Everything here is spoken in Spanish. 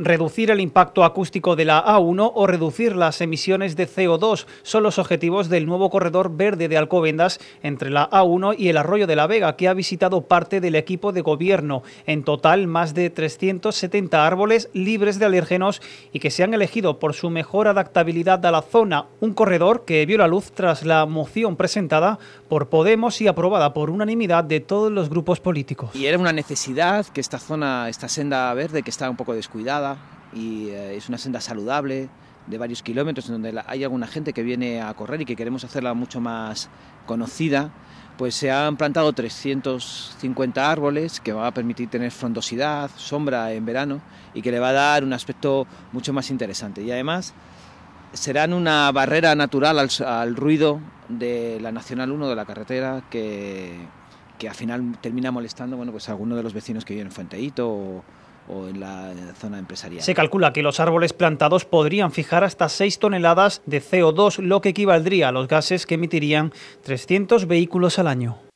Reducir el impacto acústico de la A1 o reducir las emisiones de CO2 son los objetivos del nuevo corredor verde de Alcobendas entre la A1 y el Arroyo de la Vega, que ha visitado parte del equipo de gobierno. En total, más de 370 árboles libres de alérgenos y que se han elegido por su mejor adaptabilidad a la zona. Un corredor que vio la luz tras la moción presentada por Podemos y aprobada por unanimidad de todos los grupos políticos. Y era una necesidad que esta zona, esta senda verde, que está un poco descuidada, y eh, es una senda saludable de varios kilómetros en donde hay alguna gente que viene a correr y que queremos hacerla mucho más conocida, pues se han plantado 350 árboles que va a permitir tener frondosidad, sombra en verano y que le va a dar un aspecto mucho más interesante. Y además serán una barrera natural al, ruido de la Nacional 1 de la carretera que, que al final termina molestando bueno, pues a alguno de los vecinos que viven en Fuenteíto o, se calcula que los árboles plantados podrían fijar hasta 6 toneladas de CO2, lo que equivaldría a los gases que emitirían 300 vehículos al año.